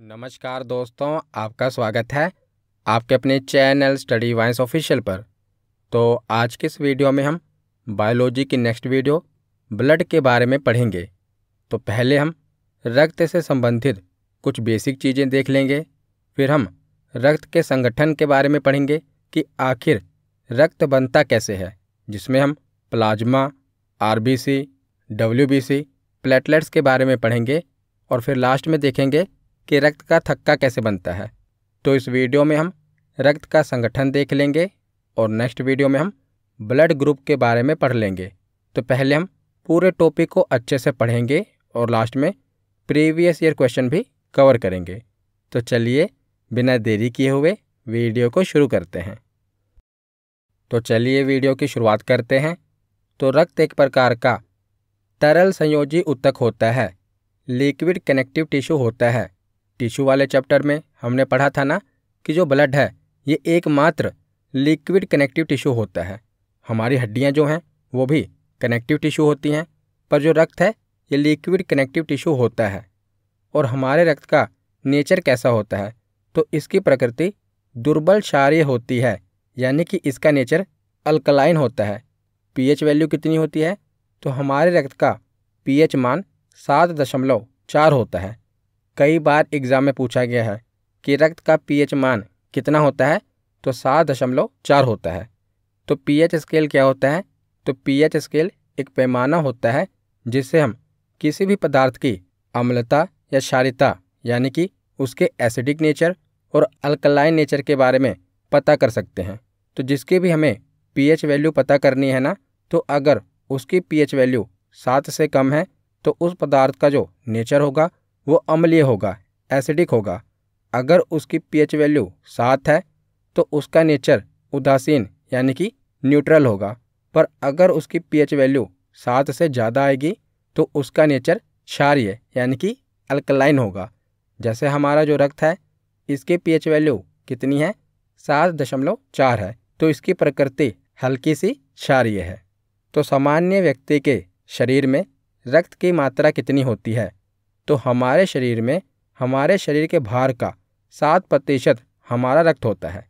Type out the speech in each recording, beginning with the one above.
नमस्कार दोस्तों आपका स्वागत है आपके अपने चैनल स्टडी वाइंस ऑफिशियल पर तो आज के इस वीडियो में हम बायोलॉजी की नेक्स्ट वीडियो ब्लड के बारे में पढ़ेंगे तो पहले हम रक्त से संबंधित कुछ बेसिक चीज़ें देख लेंगे फिर हम रक्त के संगठन के बारे में पढ़ेंगे कि आखिर रक्त बनता कैसे है जिसमें हम प्लाज्मा बी सी प्लेटलेट्स के बारे में पढ़ेंगे और फिर लास्ट में देखेंगे कि रक्त का थक्का कैसे बनता है तो इस वीडियो में हम रक्त का संगठन देख लेंगे और नेक्स्ट वीडियो में हम ब्लड ग्रुप के बारे में पढ़ लेंगे तो पहले हम पूरे टॉपिक को अच्छे से पढ़ेंगे और लास्ट में प्रीवियस ईयर क्वेश्चन भी कवर करेंगे तो चलिए बिना देरी किए हुए वीडियो को शुरू करते हैं तो चलिए वीडियो की शुरुआत करते हैं तो रक्त एक प्रकार का तरल संयोजी उत्तक होता है लिक्विड कनेक्टिव टिश्यू होता है टिश्यू वाले चैप्टर में हमने पढ़ा था ना कि जो ब्लड है ये एकमात्र लिक्विड कनेक्टिव टिश्यू होता है हमारी हड्डियाँ जो हैं वो भी कनेक्टिव टिश्यू होती हैं पर जो रक्त है ये लिक्विड कनेक्टिव टिश्यू होता है और हमारे रक्त का नेचर कैसा होता है तो इसकी प्रकृति दुर्बल क्षारीय होती है यानी कि इसका नेचर अल्कलाइन होता है पीएच वैल्यू कितनी होती है तो हमारे रक्त का पीएच मान सात दशमलव चार होता है कई बार एग्जाम में पूछा गया है कि रक्त का पीएच मान कितना होता है तो सात दशमलव चार होता है तो पीएच स्केल क्या होता है तो पीएच स्केल एक पैमाना होता है जिससे हम किसी भी पदार्थ की अम्लता या क्षारिता यानी कि उसके एसिडिक नेचर और अल्कलाइन नेचर के बारे में पता कर सकते हैं तो जिसकी भी हमें पीएच वैल्यू पता करनी है ना तो अगर उसकी पीएच वैल्यू सात से कम है तो उस पदार्थ का जो नेचर होगा वो अम्लीय होगा एसिडिक होगा अगर उसकी पीएच वैल्यू सात है तो उसका नेचर उदासीन यानी कि न्यूट्रल होगा पर अगर उसकी पीएच वैल्यू सात से ज़्यादा आएगी तो उसका नेचर क्षार्य यानी कि अल्कलाइन होगा जैसे हमारा जो रक्त है इसकी पीएच वैल्यू कितनी है सात दशमलव चार है तो इसकी प्रकृति हल्की सी क्षार्य है तो सामान्य व्यक्ति के शरीर में रक्त की मात्रा कितनी होती है तो हमारे शरीर में हमारे शरीर के भार का सात प्रतिशत हमारा रक्त होता है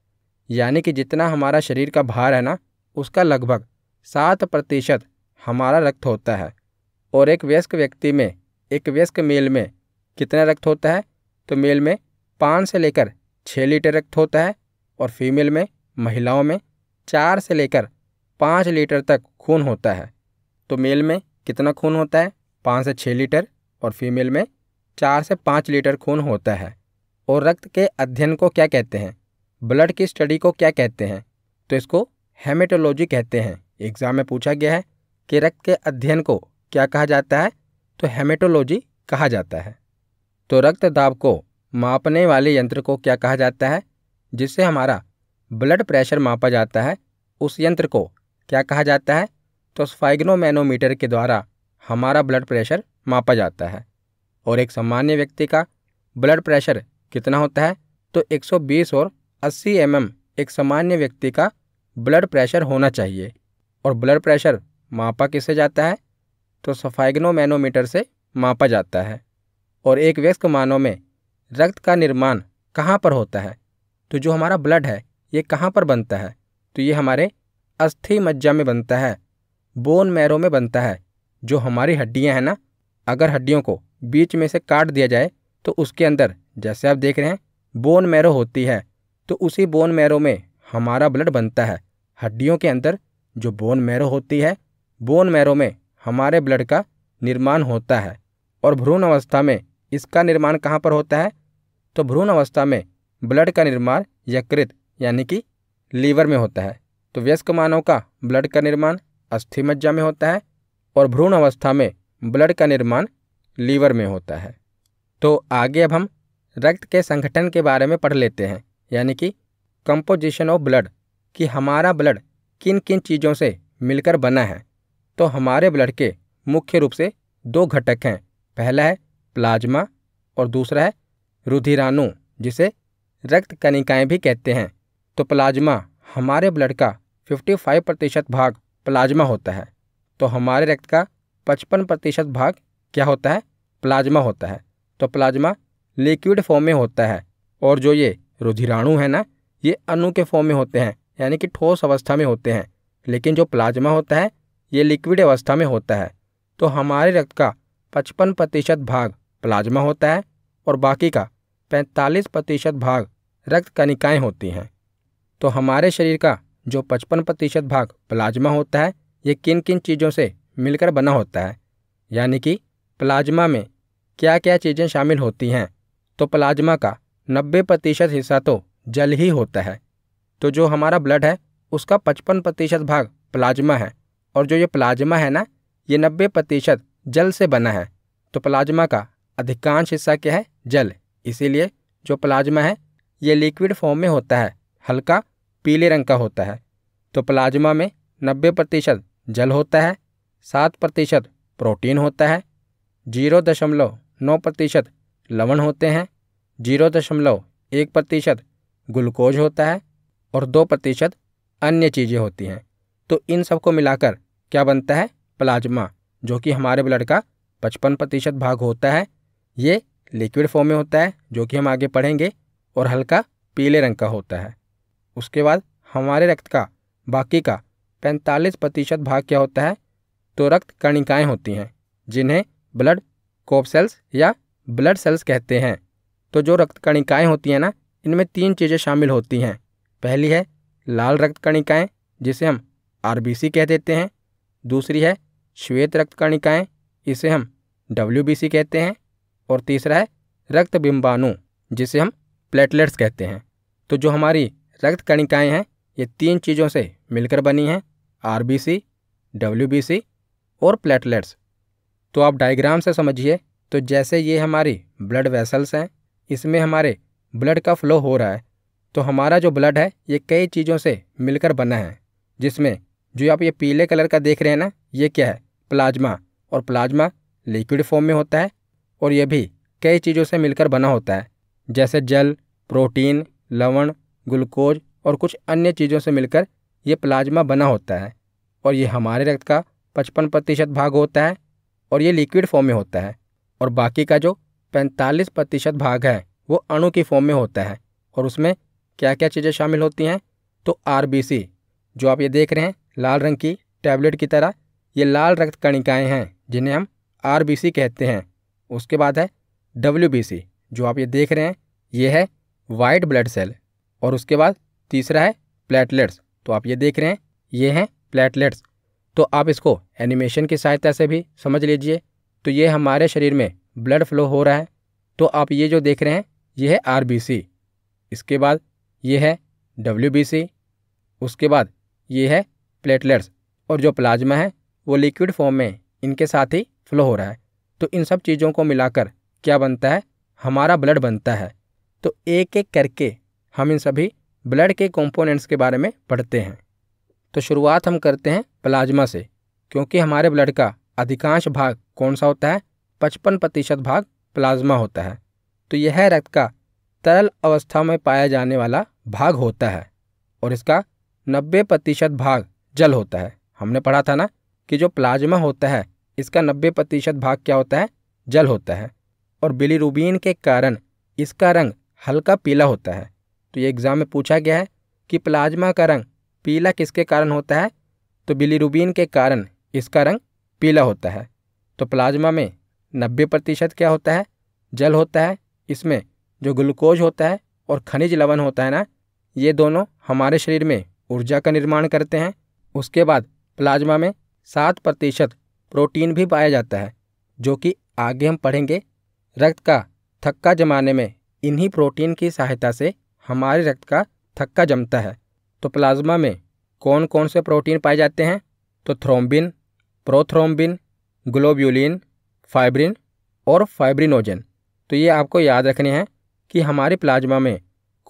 यानी कि जितना हमारा शरीर का भार है ना उसका लगभग सात प्रतिशत हमारा रक्त होता है और एक वयस्क व्यक्ति में एक वयस्क मेल में कितना रक्त होता है तो मेल में पाँच से लेकर छः लीटर रक्त होता है और फीमेल में महिलाओं में चार से लेकर पाँच लीटर तक खून होता है तो मेल में कितना खून होता है पाँच से छः लीटर और फीमेल में चार से पाँच लीटर खून होता है और रक्त के अध्ययन को क्या कहते हैं ब्लड की स्टडी को क्या कहते हैं तो इसको हेमेटोलॉजी कहते हैं एग्ज़ाम में पूछा गया है कि रक्त के अध्ययन को क्या कहा जाता है तो हेमेटोलॉजी कहा जाता है तो रक्त दाब को मापने वाले यंत्र को क्या कहा जाता है जिससे हमारा ब्लड प्रेशर मापा जाता है उस यंत्र को क्या कहा जाता है तो स्फाइग्नोमैनोमीटर के द्वारा हमारा ब्लड प्रेशर मापा जाता है और एक सामान्य व्यक्ति का ब्लड प्रेशर कितना होता है तो 120 और 80 एम mm एक सामान्य व्यक्ति का ब्लड प्रेशर होना चाहिए और ब्लड प्रेशर मापा किससे जाता है तो सफाइग्नोमैनोमीटर से मापा जाता है और एक व्यस्क मानव में रक्त का निर्माण कहाँ पर होता है तो जो हमारा ब्लड है ये कहाँ पर बनता है तो ये हमारे अस्थि मज्जा में बनता है बोन मैरो में बनता है जो हमारी हड्डियाँ हैं ना अगर हड्डियों को बीच में से काट दिया जाए तो उसके अंदर जैसे आप देख रहे हैं बोन मैरो होती है तो उसी बोन मैरो में हमारा ब्लड बनता है हड्डियों के अंदर जो बोन मैरो होती है बोन मैरो में हमारे ब्लड का निर्माण होता है और भ्रूण अवस्था में इसका निर्माण कहाँ पर होता है तो भ्रूण अवस्था में ब्लड का निर्माण यकृत यानी कि लीवर में होता है तो वयस्क मानव का ब्लड का निर्माण अस्थि मज्जा में होता है और भ्रूण अवस्था में ब्लड का निर्माण लीवर में होता है तो आगे अब हम रक्त के संगठन के बारे में पढ़ लेते हैं यानी कि कंपोजिशन ऑफ ब्लड कि हमारा ब्लड किन किन चीज़ों से मिलकर बना है तो हमारे ब्लड के मुख्य रूप से दो घटक हैं पहला है प्लाज्मा और दूसरा है रुधिराणु जिसे रक्त कनिकाएँ भी कहते हैं तो प्लाज्मा हमारे ब्लड का 55 प्रतिशत भाग प्लाज्मा होता है तो हमारे रक्त का पचपन प्रतिशत भाग क्या होता है प्लाज्मा होता है तो प्लाज्मा लिक्विड फॉर्म में होता है और जो ये रुधिराणु है ना ये अणु के फॉर्म में होते हैं यानी कि ठोस अवस्था में होते हैं लेकिन जो प्लाज्मा होता है ये लिक्विड अवस्था में होता है तो हमारे रक्त का पचपन प्रतिशत भाग प्लाज्मा होता है और बाकी का पैंतालीस प्रतिशत भाग रक्त कनिकाएँ होती हैं तो हमारे शरीर का जो पचपन प्रतिशत भाग प्लाज्मा होता है ये किन किन चीज़ों से मिलकर बना होता है यानी कि प्लाज्मा में क्या क्या चीज़ें शामिल होती हैं तो प्लाज्मा का नब्बे प्रतिशत हिस्सा तो जल ही होता है तो जो हमारा ब्लड है उसका पचपन प्रतिशत भाग प्लाज्मा है और जो ये प्लाज्मा है ना ये नब्बे प्रतिशत जल से बना है तो प्लाज्मा का अधिकांश हिस्सा क्या है जल इसीलिए जो प्लाज्मा है ये लिक्विड फॉर्म में होता है हल्का पीले रंग का होता है तो प्लाज्मा में नब्बे प्रतिशत जल होता है सात प्रतिशत प्रोटीन होता है जीरो दशमलव नौ प्रतिशत लवण होते हैं जीरो दशमलव एक प्रतिशत ग्लूकोज होता है और दो प्रतिशत अन्य चीज़ें होती हैं तो इन सबको मिलाकर क्या बनता है प्लाज्मा जो कि हमारे ब्लड का पचपन प्रतिशत भाग होता है ये लिक्विड फॉर्म में होता है जो कि हम आगे पढ़ेंगे और हल्का पीले रंग का होता है उसके बाद हमारे रक्त का बाकी का पैंतालीस प्रतिशत भाग क्या होता है तो रक्त कणिकाएं होती हैं जिन्हें ब्लड कोप सेल्स या ब्लड सेल्स कहते हैं तो जो रक्त कणिकाएं होती हैं ना इनमें तीन चीज़ें शामिल होती हैं पहली है लाल रक्त कणिकाएँ जिसे हम आर कह देते हैं दूसरी है श्वेत रक्त कणिकाएँ इसे हम डब्ल्यू कहते हैं और तीसरा है रक्त बिंबानु जिसे हम प्लेटलेट्स कहते हैं तो जो हमारी रक्त कणिकाएँ हैं ये तीन चीज़ों से मिलकर बनी हैं आरबीसी, डब्ल्यूबीसी और प्लेटलेट्स तो आप डायग्राम से समझिए तो जैसे ये हमारी ब्लड वेसल्स हैं इसमें हमारे ब्लड का फ्लो हो रहा है तो हमारा जो ब्लड है ये कई चीज़ों से मिलकर बना है जिसमें जो आप ये पीले कलर का देख रहे हैं ना ये क्या है प्लाज्मा और प्लाज्मा लिक्विड फॉर्म में होता है और ये भी कई चीज़ों से मिलकर बना होता है जैसे जल प्रोटीन लवण ग्लूकोज और कुछ अन्य चीज़ों से मिलकर ये प्लाज्मा बना होता है और ये हमारे रक्त का पचपन प्रतिशत भाग होता है और ये लिक्विड फॉर्म में होता है और बाकी का जो पैंतालीस प्रतिशत भाग है वो अणु की फॉर्म में होता है और उसमें क्या क्या चीज़ें शामिल होती हैं तो आर जो आप ये देख रहे हैं लाल रंग की टैबलेट की तरह ये लाल रक्त कणिकाएँ हैं जिन्हें हम आर कहते हैं उसके बाद है डब्ल्यू जो आप ये देख रहे हैं ये है वाइट ब्लड सेल और उसके बाद तीसरा है प्लेटलेट्स तो आप ये देख रहे हैं ये हैं प्लेटलेट्स तो आप इसको एनिमेशन की सहायता से भी समझ लीजिए तो ये हमारे शरीर में ब्लड फ्लो हो रहा है तो आप ये जो देख रहे हैं ये है आर इसके बाद ये है डब्ल्यू उसके बाद ये है प्लेटलेट्स और जो प्लाज्मा है वो लिक्विड फॉर्म में इनके साथ ही फ्लो हो रहा है तो इन सब चीज़ों को मिलाकर क्या बनता है हमारा ब्लड बनता है तो एक एक करके हम इन सभी ब्लड के कंपोनेंट्स के बारे में पढ़ते हैं तो शुरुआत हम करते हैं प्लाज्मा से क्योंकि हमारे ब्लड का अधिकांश भाग कौन सा होता है पचपन प्रतिशत भाग प्लाज्मा होता है तो यह रक्त का तरल अवस्था में पाया जाने वाला भाग होता है और इसका नब्बे प्रतिशत भाग जल होता है हमने पढ़ा था ना कि जो प्लाज्मा होता है इसका नब्बे प्रतिशत भाग क्या होता है जल होता है और बिलीरूबिन के कारण इसका रंग हल्का पीला होता है तो ये एग्ज़ाम में पूछा गया है कि प्लाज्मा का रंग पीला किसके कारण होता है तो बिलीरुबिन के कारण इसका रंग पीला होता है तो प्लाज्मा में नब्बे प्रतिशत क्या होता है जल होता है इसमें जो ग्लूकोज होता है और खनिज लवण होता है ना ये दोनों हमारे शरीर में ऊर्जा का निर्माण करते हैं उसके बाद प्लाज्मा में सात प्रतिशत प्रोटीन भी पाया जाता है जो कि आगे हम पढ़ेंगे रक्त का थक्का जमाने में इन्हीं प्रोटीन की सहायता से हमारे रक्त का थक्का जमता है तो प्लाज्मा में कौन कौन से प्रोटीन पाए जाते हैं तो थ्रोम्बिन प्रोथ्रोम्बिन ग्लोब्यूलिन फाइब्रिन और फाइब्रिनोजन तो ये आपको याद रखने हैं कि हमारे प्लाज्मा में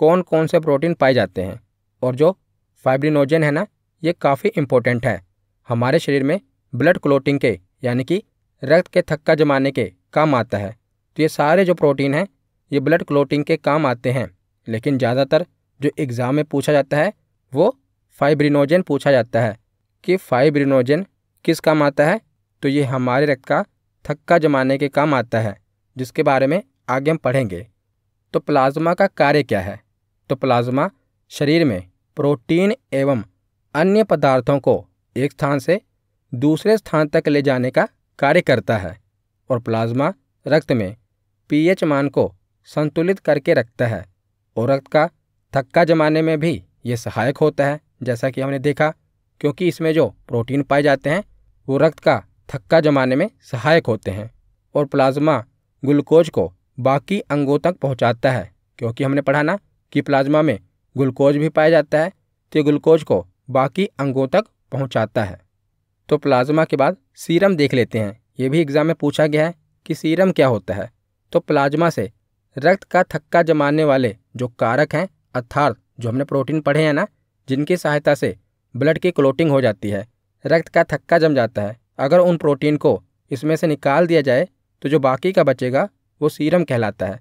कौन कौन से प्रोटीन पाए जाते हैं और जो फाइब्रिनोजन है ना ये काफ़ी इम्पोर्टेंट है हमारे शरीर में ब्लड क्लोटिंग के यानी कि रक्त के थक्का जमाने के काम आता है तो ये सारे जो प्रोटीन हैं ये ब्लड क्लोटिंग के काम आते हैं लेकिन ज़्यादातर जो एग्ज़ाम में पूछा जाता है वो फाइब्रिनोजन पूछा जाता है कि फाइब्रिनोजन किस काम आता है तो ये हमारे रक्त का थक्का जमाने के काम आता है जिसके बारे में आगे हम पढ़ेंगे तो प्लाज्मा का कार्य क्या है तो प्लाज्मा शरीर में प्रोटीन एवं अन्य पदार्थों को एक स्थान से दूसरे स्थान तक ले जाने का कार्य करता है और प्लाज्मा रक्त में पीएच मान को संतुलित करके रखता है औरत का थक्का जमाने में भी ये सहायक होता है जैसा कि हमने देखा क्योंकि इसमें जो प्रोटीन पाए जाते हैं वो रक्त का थक्का जमाने में सहायक होते हैं और प्लाज्मा ग्लूकोज को बाकी अंगों तक पहुंचाता है क्योंकि हमने पढ़ा ना कि प्लाज्मा में ग्लूकोज भी पाया जाता है तो ग्लूकोज को बाकी अंगों तक पहुंचाता है तो प्लाज्मा के बाद सीरम देख लेते हैं ये भी एग्ज़ाम में पूछा गया है कि सीरम क्या होता है तो प्लाज्मा से रक्त का थक्का जमाने वाले जो कारक हैं अर्थात जो हमने प्रोटीन पढ़े हैं ना जिनकी सहायता से ब्लड की क्लोटिंग हो जाती है रक्त का थक्का जम जाता है अगर उन प्रोटीन को इसमें से निकाल दिया जाए तो जो बाकी का बचेगा वो सीरम कहलाता है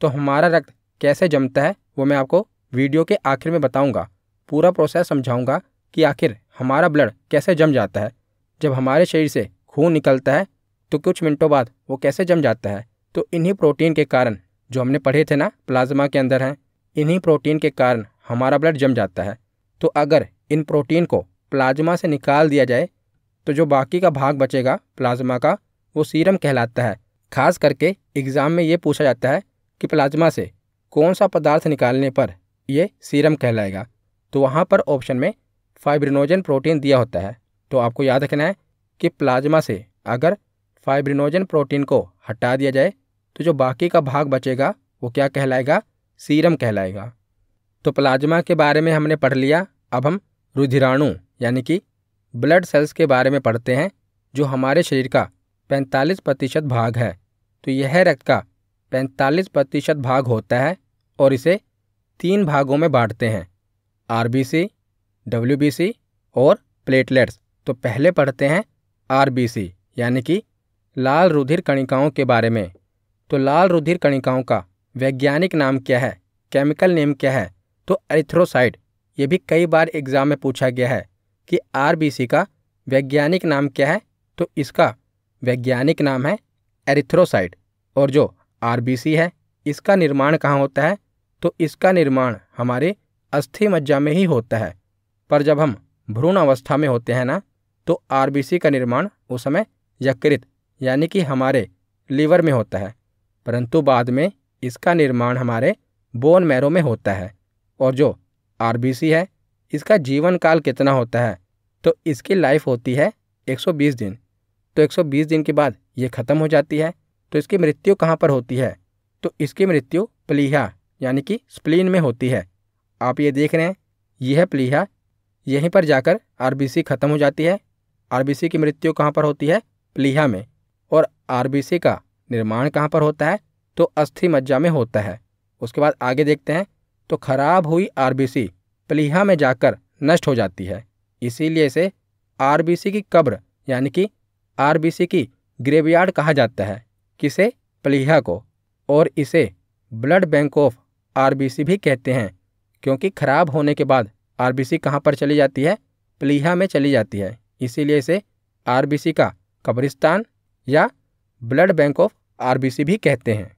तो हमारा रक्त कैसे जमता है वो मैं आपको वीडियो के आखिर में बताऊंगा पूरा प्रोसेस समझाऊंगा कि आखिर हमारा ब्लड कैसे जम जाता है जब हमारे शरीर से खून निकलता है तो कुछ मिनटों बाद वो कैसे जम जाता है तो इन्हीं प्रोटीन के कारण जो हमने पढ़े थे ना प्लाज्मा के अंदर हैं इन्हीं प्रोटीन के कारण हमारा ब्लड जम जाता है तो अगर इन प्रोटीन को प्लाज्मा से निकाल दिया जाए तो जो बाकी का भाग बचेगा प्लाज्मा का वो सीरम कहलाता है खास करके एग्ज़ाम में ये पूछा जाता है कि प्लाज्मा से कौन सा पदार्थ निकालने पर यह सीरम कहलाएगा तो वहाँ पर ऑप्शन में फाइब्रिनोजन प्रोटीन दिया होता है तो आपको याद रखना है कि प्लाज्मा से अगर फाइब्रिनोजन प्रोटीन को हटा दिया जाए तो जो बाकी का भाग बचेगा वो क्या कहलाएगा सीरम कहलाएगा तो प्लाज्मा के बारे में हमने पढ़ लिया अब हम रुधिराणु यानी कि ब्लड सेल्स के बारे में पढ़ते हैं जो हमारे शरीर का 45 प्रतिशत भाग है तो यह रक्त का 45 प्रतिशत भाग होता है और इसे तीन भागों में बांटते हैं R B C W B C और प्लेटलेट्स तो पहले पढ़ते हैं आर बी सी यानी कि लाल रुधिर कणिकाओं के बारे में तो लाल रुधिर कणिकाओं का वैज्ञानिक नाम क्या है केमिकल नेम क्या है तो एरिथ्रोसाइड ये भी कई बार एग्जाम में पूछा गया है कि आर का वैज्ञानिक नाम क्या है तो इसका वैज्ञानिक नाम है एरिथ्रोसाइड और जो आर है इसका निर्माण कहाँ होता है तो इसका निर्माण हमारे अस्थि मज्जा में ही होता है पर जब हम भ्रूण अवस्था में होते हैं ना तो आर का निर्माण उस समय यकृत यानी कि हमारे लीवर में होता है परंतु बाद में इसका निर्माण हमारे बोन मैरो में होता है और जो आर है इसका जीवन काल कितना होता है तो इसकी लाइफ होती है 120 दिन तो 120 दिन के बाद ये ख़त्म हो जाती है तो इसकी मृत्यु कहाँ पर होती है तो इसकी मृत्यु प्लीहा यानी कि स्प्लीन में होती है आप ये देख रहे हैं यह है प्लीहा यहीं पर जाकर आर ख़त्म हो जाती है आर की मृत्यु कहाँ पर होती है प्लीहा में और आर का निर्माण कहाँ पर होता है तो अस्थि मज्जा में होता है उसके बाद आगे देखते हैं तो खराब हुई आरबीसी प्लीहा में जाकर नष्ट हो जाती है इसीलिए इसे आरबीसी की कब्र यानी कि आरबीसी की ग्रेवयार्ड कहा जाता है किसे प्लीहा को और इसे ब्लड बैंक ऑफ आरबीसी भी कहते हैं क्योंकि खराब होने के बाद आरबीसी कहाँ पर चली जाती है प्लीहा में चली जाती है इसीलिए इसे आरबीसी का कब्रिस्तान या ब्लड बैंक ऑफ आर भी कहते हैं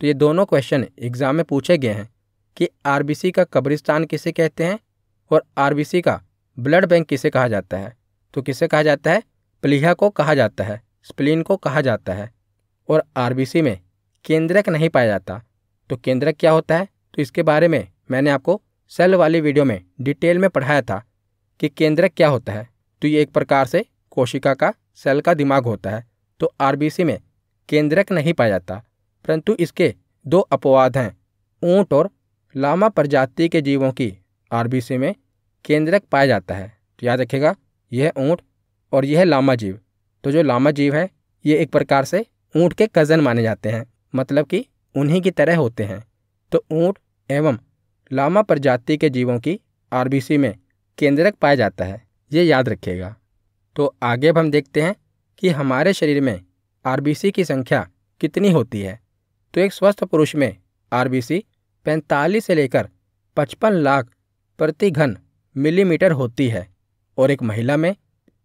तो ये दोनों क्वेश्चन एग्ज़ाम में पूछे गए हैं कि आर का कब्रिस्तान किसे कहते हैं और आर का ब्लड बैंक किसे कहा जाता है तो किसे कहा जाता है प्लीहा को कहा जाता है स्प्लीन को कहा जाता है और आर में केंद्रक नहीं पाया जाता तो केंद्रक क्या होता है तो इसके बारे में मैंने आपको सेल वाली वीडियो में डिटेल में पढ़ाया था कि केंद्रक क्या होता है तो ये एक प्रकार से कोशिका का सेल का दिमाग होता है तो आर में केंद्रक नहीं पाया जाता परंतु इसके दो अपवाद हैं ऊँट और लामा प्रजाति के जीवों की आरबीसी में केंद्रक पाया जाता है तो याद रखेगा यह ऊँट और यह लामा जीव तो जो लामा जीव है ये एक प्रकार से ऊँट के कज़न माने जाते हैं मतलब कि उन्हीं की तरह होते हैं तो ऊँट एवं लामा प्रजाति के जीवों की आरबीसी में केंद्रक पाया जाता है ये याद रखिएगा तो आगे अब हम देखते हैं कि हमारे शरीर में आर की संख्या कितनी होती है तो एक स्वस्थ पुरुष में सी पैंतालीस से लेकर 55 लाख प्रति घन मिलीमीटर होती है और एक महिला में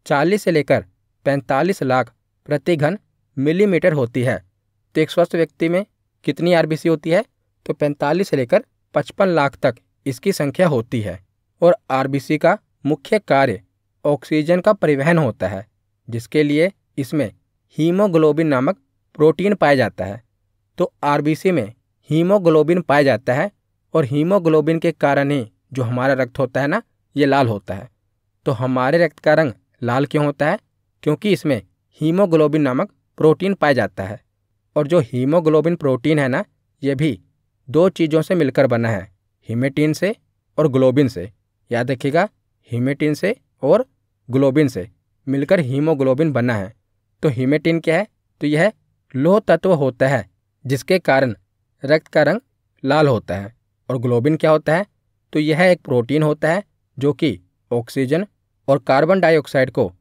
40 से लेकर 45 लाख प्रति घन मिलीमीटर होती है तो एक स्वस्थ व्यक्ति में कितनी आर होती है तो 45 से लेकर 55 लाख तक इसकी संख्या होती है और आर का मुख्य कार्य ऑक्सीजन का परिवहन होता है जिसके लिए इसमें हीमोग्लोबिन नामक प्रोटीन पाया जाता है तो आरबीसी में हीमोग्लोबिन पाया जाता है और हीमोग्लोबिन के कारण ही जो हमारा रक्त होता है ना ये लाल होता है तो हमारे रक्त का रंग लाल क्यों होता है क्योंकि इसमें हीमोग्लोबिन नामक प्रोटीन पाया जाता है और जो हीमोग्लोबिन प्रोटीन है ना ये भी दो चीज़ों से मिलकर बना है हीमेटीन से और ग्लोबिन से याद रखिएगा हिमेटीन से और ग्लोबिन से मिलकर हीमोग्लोबिन बना है तो हीमेटिन क्या है तो यह लोह तत्व होता है जिसके कारण रक्त का रंग लाल होता है और ग्लोबिन क्या होता है तो यह एक प्रोटीन होता है जो कि ऑक्सीजन और कार्बन डाइऑक्साइड को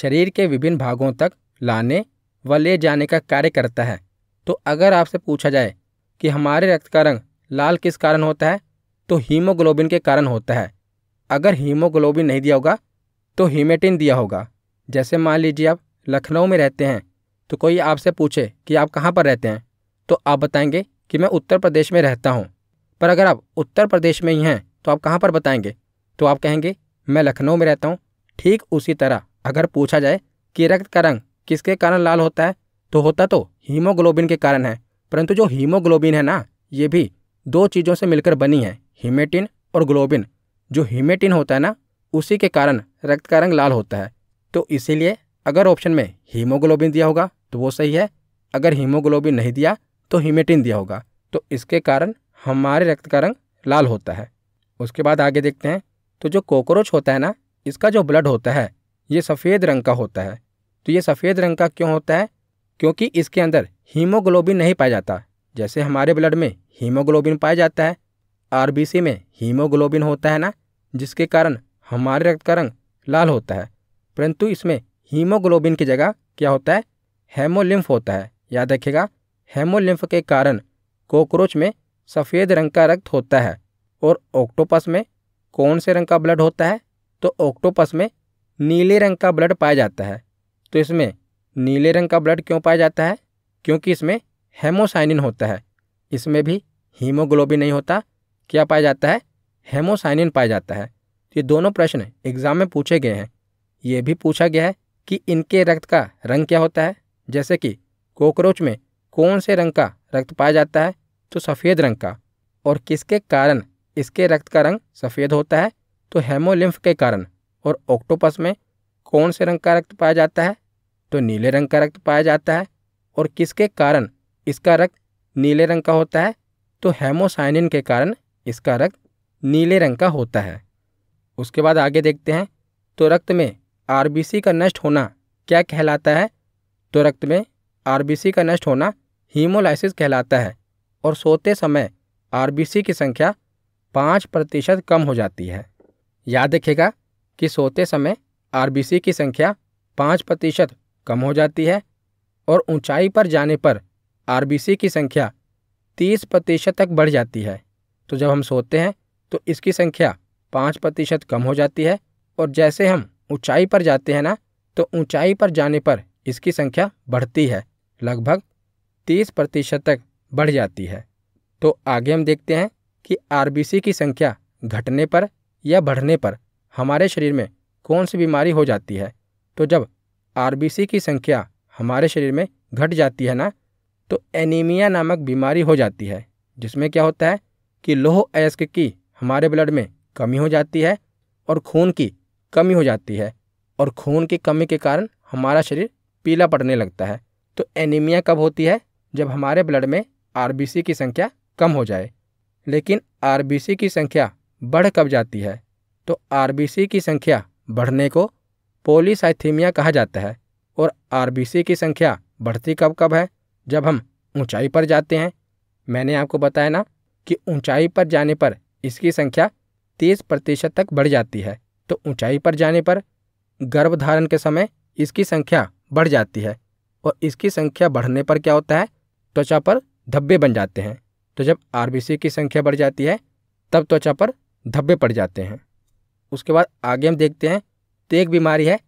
शरीर के विभिन्न भागों तक लाने व ले जाने का कार्य करता है तो अगर आपसे पूछा जाए कि हमारे रक्त का रंग लाल किस कारण होता है तो हीमोग्लोबिन के कारण होता है अगर हीमोग्लोबिन नहीं दिया होगा तो हीमेटिन दिया होगा जैसे मान लीजिए आप लखनऊ में रहते हैं तो कोई आपसे पूछे कि आप कहाँ पर रहते हैं तो आप बताएंगे कि मैं उत्तर प्रदेश में रहता हूँ पर अगर आप उत्तर प्रदेश में ही हैं तो आप कहाँ पर बताएंगे तो आप कहेंगे मैं लखनऊ में रहता हूँ ठीक उसी तरह अगर पूछा जाए कि रक्त का रंग किसके कारण लाल होता है तो होता तो हीमोग्लोबिन के कारण है परंतु जो हीमोग्लोबिन है ना ये भी दो चीज़ों से मिलकर बनी है हीमेटिन और ग्लोबिन जो हीमेटिन होता है ना उसी के कारण रक्त का रंग लाल होता है तो इसीलिए अगर ऑप्शन में हीमोग्लोबिन दिया होगा तो वो सही है अगर हीमोग्लोबिन नहीं दिया तो हीमेटिन दिया होगा तो इसके कारण हमारे रक्त का रंग लाल होता है उसके बाद आगे देखते हैं तो जो कॉकरोच होता है ना इसका जो ब्लड होता है ये सफ़ेद रंग का होता है तो ये सफ़ेद रंग का क्यों होता है क्योंकि इसके अंदर हीमोग्लोबिन नहीं पाया जाता जैसे हमारे ब्लड में हीमोग्लोबिन पाया जाता है आर में हीमोग्लोबिन होता है ना जिसके कारण हमारे रक्त का रंग लाल होता है परंतु इसमें हीमोग्लोबिन की जगह क्या होता है हेमोलिम्फ होता है याद रखिएगा हेमोलिम्फ के कारण कॉकरोच में सफ़ेद रंग का रक्त होता है और ऑक्टोपस में कौन से रंग का ब्लड होता है तो ऑक्टोपस में नीले रंग का ब्लड पाया जाता है तो इसमें नीले रंग का ब्लड क्यों पाया जाता है क्योंकि इसमें हेमोसाइनिन होता है इसमें भी हीमोग्लोबिन नहीं होता क्या पाया जाता है हेमोसाइनिन पाया जाता है तो ये दोनों प्रश्न एग्ज़ाम में पूछे गए हैं ये भी पूछा गया है कि इनके रक्त का रंग क्या होता है जैसे कि कॉकरोच में कौन से रंग का रक्त पाया जाता है तो सफ़ेद रंग का और किसके कारण इसके रक्त का रंग सफ़ेद होता है तो हेमोलिम्फ के कारण और ऑक्टोपस में कौन से रंग का रक्त पाया जाता है तो नीले रंग का रक्त पाया जाता है और किसके कारण इसका रक्त नीले रंग का होता है तो हेमोसाइनिन के कारण इसका रक्त नीले रंग का होता है उसके बाद आगे देखते हैं तो रक्त में आरबीसी का नष्ट होना क्या कहलाता है तो रक्त में आरबीसी का नष्ट होना हीमोलाइसिस कहलाता है और सोते समय आरबीसी की संख्या पाँच प्रतिशत कम हो जाती है याद रखेगा कि सोते समय आरबीसी की संख्या पाँच प्रतिशत कम हो जाती है और ऊंचाई पर जाने पर आरबीसी की संख्या तीस प्रतिशत तक बढ़ जाती है तो जब हम सोते हैं तो इसकी संख्या पाँच प्रतिशत कम हो जाती है और जैसे हम ऊंचाई पर जाते हैं ना तो ऊंचाई पर जाने पर इसकी संख्या बढ़ती है लगभग तीस प्रतिशत तक बढ़ जाती है तो आगे हम देखते हैं कि आर की संख्या घटने पर या बढ़ने पर हमारे शरीर में कौन सी बीमारी हो जाती है तो जब आर की संख्या हमारे शरीर में घट जाती है ना तो एनीमिया नामक बीमारी हो जाती है जिसमें क्या होता है कि लोह अयस्क की हमारे ब्लड में कमी हो जाती है और खून की कमी हो जाती है और खून की कमी के कारण हमारा शरीर पीला पड़ने लगता है तो एनीमिया कब होती है जब हमारे ब्लड में आर की संख्या कम हो जाए लेकिन आर की संख्या बढ़ कब जाती है तो आर की संख्या बढ़ने को पोलिसाइथीमिया कहा जाता है और आर की संख्या बढ़ती कब कब है जब हम ऊंचाई पर जाते हैं मैंने आपको बताया ना कि ऊंचाई पर जाने पर इसकी संख्या तीस प्रतिशत तक बढ़ जाती है तो ऊंचाई पर जाने पर गर्भधारण के समय इसकी संख्या बढ़ जाती है और इसकी संख्या बढ़ने पर क्या होता है त्वचा पर धब्बे बन जाते हैं तो जब आर की संख्या बढ़ जाती है तब त्वचा पर धब्बे पड़ जाते हैं उसके बाद आगे हम देखते हैं तो एक बीमारी है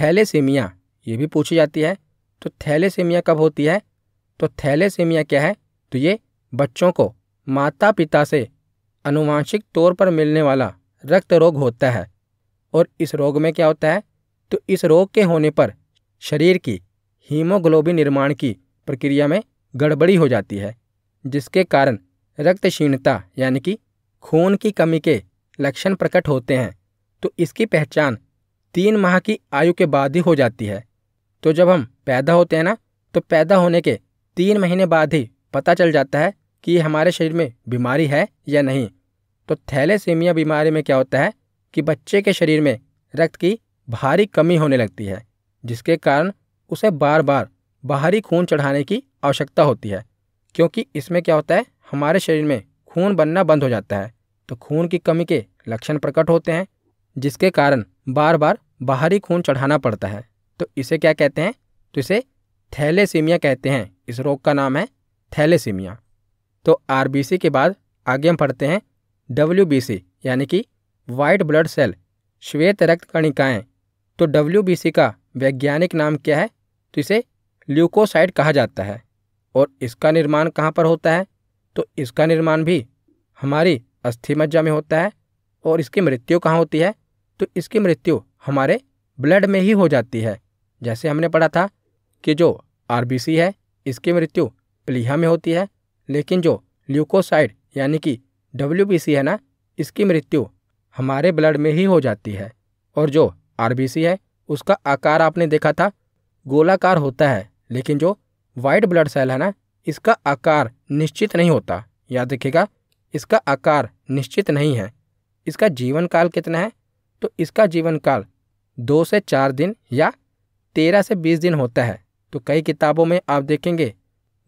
थैलेसीमिया ये भी पूछी जाती है तो थैलेसीमिया कब होती है तो थैलेसीमिया क्या है तो ये बच्चों को माता पिता से अनुवांशिक तौर पर मिलने वाला रक्त रोग होता है और इस रोग में क्या होता है तो इस रोग के होने पर शरीर की हीमोग्लोबिन निर्माण की प्रक्रिया में गड़बड़ी हो जाती है जिसके कारण रक्तक्षीणता यानी कि खून की कमी के लक्षण प्रकट होते हैं तो इसकी पहचान तीन माह की आयु के बाद ही हो जाती है तो जब हम पैदा होते हैं ना तो पैदा होने के तीन महीने बाद ही पता चल जाता है कि हमारे शरीर में बीमारी है या नहीं तो थैलेसीमिया बीमारी में क्या होता है कि बच्चे के शरीर में रक्त की भारी कमी होने लगती है जिसके कारण उसे बार बार बाहरी खून चढ़ाने की आवश्यकता होती है क्योंकि इसमें क्या होता है हमारे शरीर में खून बनना बंद हो जाता है तो खून की कमी के लक्षण प्रकट होते हैं जिसके कारण बार बार बाहरी खून चढ़ाना पड़ता है तो इसे क्या कहते हैं तो इसे थैलेसीमिया कहते हैं इस रोग का नाम है थैलेसीमिया तो आरबीसी के बाद आगे हम पढ़ते हैं डब्ल्यूबीसी यानी कि वाइट ब्लड सेल श्वेत रक्त कणिकाएं तो डब्ल्यू का वैज्ञानिक नाम क्या है तो इसे ल्यूकोसाइड कहा जाता है और इसका निर्माण कहाँ पर होता है तो इसका निर्माण भी हमारी अस्थि मज्जा में होता है और इसकी मृत्यु कहाँ होती है तो इसकी मृत्यु हमारे ब्लड में ही हो जाती है जैसे हमने पढ़ा था कि जो आर है इसकी मृत्यु प्लीहा में होती है लेकिन जो ल्यूकोसाइड यानी कि डब्ल्यू है ना इसकी मृत्यु हमारे ब्लड में ही हो जाती है और जो आर है उसका आकार आपने देखा था गोलाकार होता है लेकिन जो वाइट ब्लड सेल है ना इसका आकार निश्चित नहीं होता याद रखिएगा इसका आकार निश्चित नहीं है इसका जीवन काल कितना है तो इसका जीवन काल दो से चार दिन या तेरह से बीस दिन होता है तो कई किताबों में आप देखेंगे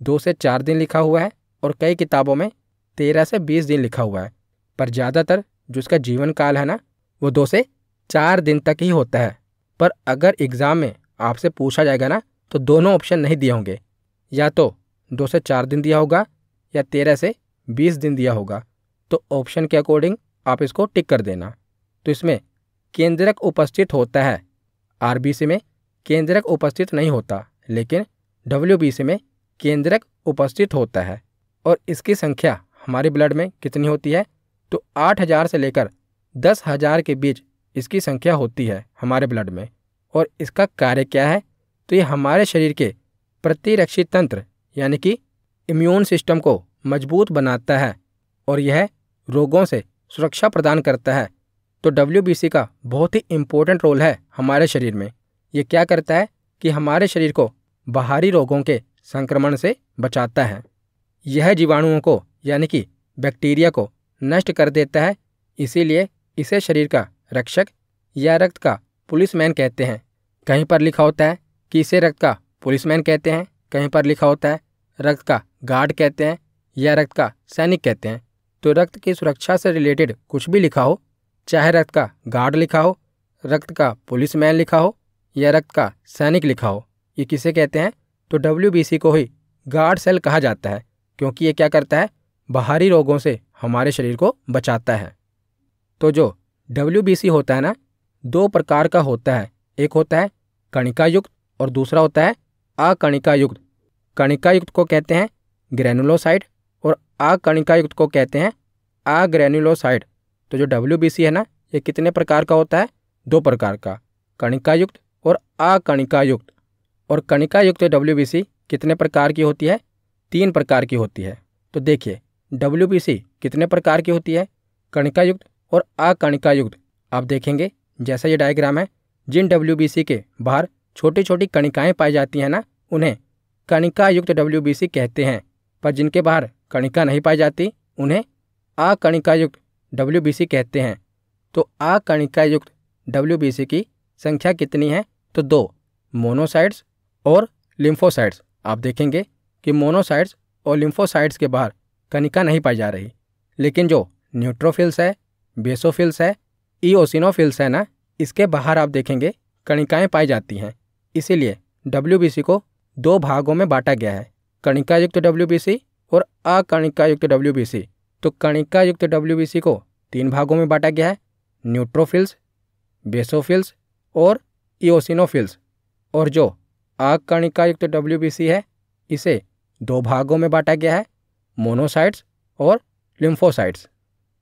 दो से चार दिन लिखा हुआ है और कई किताबों में तेरह से बीस दिन लिखा हुआ है पर ज़्यादातर जो इसका जीवन काल है ना वो दो से चार दिन तक ही होता है पर अगर एग्ज़ाम में आपसे पूछा जाएगा ना तो दोनों ऑप्शन नहीं दिए होंगे या तो दो से चार दिन दिया होगा या तेरह से बीस दिन दिया होगा तो ऑप्शन के अकॉर्डिंग आप इसको टिक कर देना तो इसमें केंद्रक उपस्थित होता है आर में केंद्रक उपस्थित नहीं होता लेकिन डब्ल्यू में केंद्रक उपस्थित होता है और इसकी संख्या हमारे ब्लड में कितनी होती है तो आठ हज़ार से लेकर दस हज़ार के बीच इसकी संख्या होती है हमारे ब्लड में और इसका कार्य क्या है तो ये हमारे शरीर के प्रतिरक्षी तंत्र यानी कि इम्यून सिस्टम को मजबूत बनाता है और यह रोगों से सुरक्षा प्रदान करता है तो डब्ल्यू का बहुत ही इम्पोर्टेंट रोल है हमारे शरीर में ये क्या करता है कि हमारे शरीर को बाहरी रोगों के संक्रमण से बचाता है यह जीवाणुओं को यानी कि बैक्टीरिया को नष्ट कर देता है इसीलिए इसे शरीर का रक्षक या रक्त का पुलिसमैन कहते हैं कहीं पर लिखा होता है कि इसे रक्त का पुलिसमैन कहते हैं कहीं पर लिखा होता है रक्त का गार्ड कहते हैं या रक्त का सैनिक कहते हैं तो रक्त की सुरक्षा से रिलेटेड कुछ भी लिखा हो चाहे रक्त का गार्ड लिखा हो रक्त का पुलिसमैन लिखा हो या रक्त का सैनिक लिखा हो ये किसे कहते हैं तो डब्ल्यू को ही गार्ड सेल कहा जाता है क्योंकि ये क्या करता है बाहरी रोगों से हमारे शरीर को बचाता है तो जो डब्ल्यू होता है ना दो प्रकार का होता है एक होता है कणिका युक्त और दूसरा होता है अकणिका युक्त कणिका युक्त को कहते हैं ग्रेनुलोसाइड और अकणिका युक्त को कहते हैं अग्रेनुलोसाइड तो जो डब्ल्यू है ना ये कितने प्रकार का होता है दो प्रकार का कणिका युक्त और अकणिका युक्त और कणिका युक्त डब्ल्यू कितने प्रकार की होती है तीन प्रकार की होती है तो देखिए डब्ल्यू कितने प्रकार की होती है कणिकायुक्त और अकणिकायुक्त आप देखेंगे जैसा ये डायग्राम है जिन डब्ल्यू के बाहर छोटी छोटी कणिकाएँ पाई जाती हैं ना उन्हें कणिकायुक्त डब्ल्यू कहते हैं पर जिनके बाहर कणिका नहीं पाई जाती उन्हें अकणिकायुक्त डब्ल्यू कहते हैं तो अकणिकायुक्त डब्ल्यू की संख्या कितनी है तो दो मोनोसाइड्स और लिम्फोसाइड्स आप देखेंगे कि मोनोसाइड्स और लिम्फोसाइड्स के बाहर कनिका नहीं पाई जा रही लेकिन जो न्यूट्रोफिल्स है बेसोफिल्स है ईओसिनोफिल्स है ना इसके बाहर आप देखेंगे कणिकाएँ पाई जाती हैं इसीलिए डब्ल्यू को दो भागों में बांटा गया है कणिका युक्त डब्ल्यू और अकणिका युक्त डब्ल्यू तो कणिका युक्त डब्ल्यू को तीन भागों में बांटा गया है न्यूट्रोफिल्स बेसोफिल्स और ईओसिनोफिल्स और जो अकणिका युक्त डब्ल्यू है इसे दो भागों में बांटा गया है मोनोसाइट्स और लिम्फोसाइट्स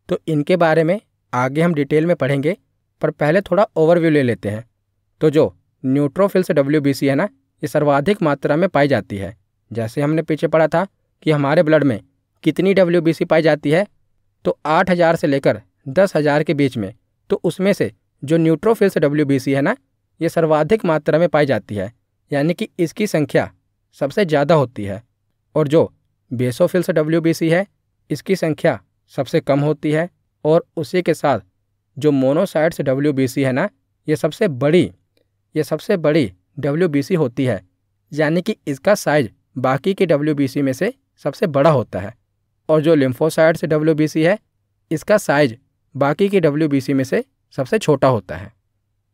तो इनके बारे में आगे हम डिटेल में पढ़ेंगे पर पहले थोड़ा ओवरव्यू ले लेते हैं तो जो न्यूट्रोफिल्स डब्ल्यू है ना ये सर्वाधिक मात्रा में पाई जाती है जैसे हमने पीछे पढ़ा था कि हमारे ब्लड में कितनी डब्ल्यू पाई जाती है तो आठ हज़ार से लेकर दस हज़ार के बीच में तो उसमें से जो न्यूट्रोफिल्स डब्ल्यू है ना ये सर्वाधिक मात्रा में पाई जाती है यानी कि इसकी संख्या सबसे ज़्यादा होती है और जो डब्ल्यू बी डब्ल्यू है इसकी संख्या सबसे कम होती है और उसी के साथ जो डब्ल्यू बी डब्ल्यू है ना ये सबसे बड़ी ये सबसे बड़ी डब्ल्यू होती है यानी कि इसका साइज बाकी के डब्ल्यू में से सबसे बड़ा होता है और जो डब्ल्यू बी डब्ल्यू है इसका साइज बाकी के डब्ल्यू में से सबसे छोटा होता है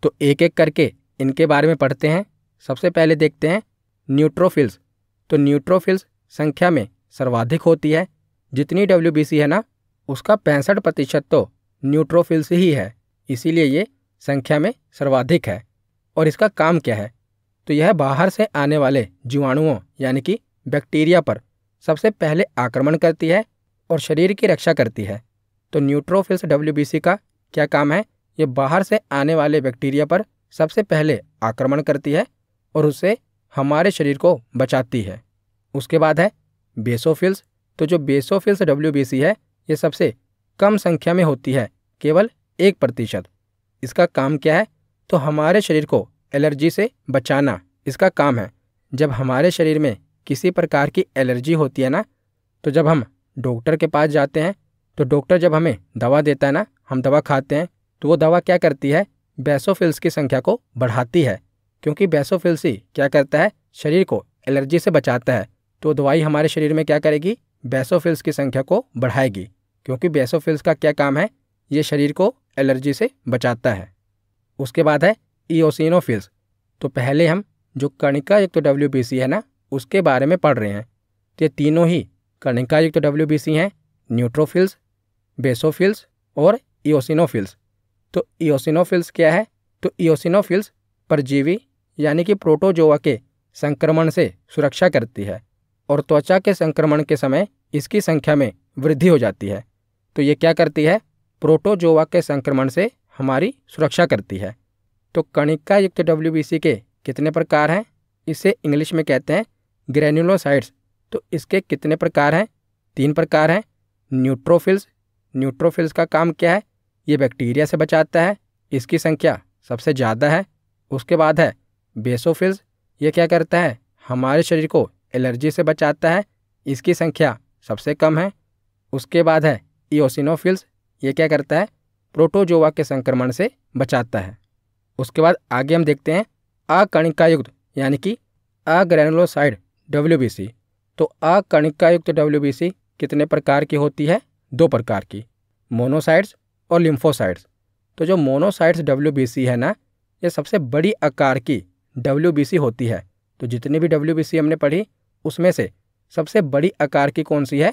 तो एक एक करके इनके बारे में पढ़ते हैं सबसे पहले देखते हैं न्यूट्रोफिल्स तो न्यूट्रोफिल्स संख्या में सर्वाधिक होती है जितनी डब्ल्यू है ना उसका पैंसठ प्रतिशत तो न्यूट्रोफिल्स ही है इसीलिए ये संख्या में सर्वाधिक है और इसका काम क्या है तो यह बाहर से आने वाले जीवाणुओं यानी कि बैक्टीरिया पर सबसे पहले आक्रमण करती है और शरीर की रक्षा करती है तो न्यूट्रोफिल्स डब्ल्यू का क्या काम है ये बाहर से आने वाले बैक्टीरिया पर सबसे पहले आक्रमण करती है और उससे हमारे शरीर को बचाती है उसके बाद है बेसोफिल्स तो जो बेसोफिल्स डब्ल्यू है ये सबसे कम संख्या में होती है केवल एक प्रतिशत इसका काम क्या है तो हमारे शरीर को एलर्जी से बचाना इसका काम है जब हमारे शरीर में किसी प्रकार की एलर्जी होती है ना तो जब हम डॉक्टर के पास जाते हैं तो डॉक्टर जब हमें दवा देता है ना हम दवा खाते हैं तो वो दवा क्या करती है बेसोफिल्स की संख्या को बढ़ाती है क्योंकि बेसोफिल्स ही क्या करता है शरीर को एलर्जी से बचाता है तो दवाई हमारे शरीर में क्या करेगी बेसोफिल्स की संख्या को बढ़ाएगी क्योंकि बेसोफिल्स का क्या काम है ये शरीर को एलर्जी से बचाता है उसके बाद है ईओसिनोफिल्स तो पहले हम जो कणिका युक्त तो डब्ल्यू है ना उसके बारे में पढ़ रहे हैं तो ये तीनों ही कणिका युक्त तो डब्ल्यू हैं न्यूट्रोफिल्स बेसोफिल्स और ईओसिनोफिल्स तो ईओसिनोफिल्स क्या है तो ईओसिनोफिल्स परजीवी यानी कि प्रोटोजोआ के संक्रमण से सुरक्षा करती है और त्वचा के संक्रमण के समय इसकी संख्या में वृद्धि हो जाती है तो ये क्या करती है प्रोटोजोवा के संक्रमण से हमारी सुरक्षा करती है तो कणिका युक्त डब्ल्यू के कितने प्रकार हैं इसे इंग्लिश में कहते हैं ग्रेन्यूलोसाइड्स तो इसके कितने प्रकार हैं तीन प्रकार हैं न्यूट्रोफिल्स न्यूट्रोफिल्स का काम क्या है ये बैक्टीरिया से बचाता है इसकी संख्या सबसे ज़्यादा है उसके बाद है बेसोफिल्स ये क्या करता है हमारे शरीर को एलर्जी से बचाता है इसकी संख्या सबसे कम है उसके बाद है इओसिनोफिल्स ये क्या करता है प्रोटोजोवा के संक्रमण से बचाता है उसके बाद आगे हम देखते हैं अकणिकायुक्त यानी कि अग्रैनुलोसाइड डब्ल्यू तो अकणिकायुक्त डब्ल्यू कितने प्रकार की होती है दो प्रकार की मोनोसाइड्स और लिम्फोसाइड्स तो जो मोनोसाइड्स डब्ल्यू है ना ये सबसे बड़ी आकार की डब्ल्यू होती है तो जितनी भी डब्ल्यू हमने पढ़ी उसमें से सबसे बड़ी आकार की कौन सी है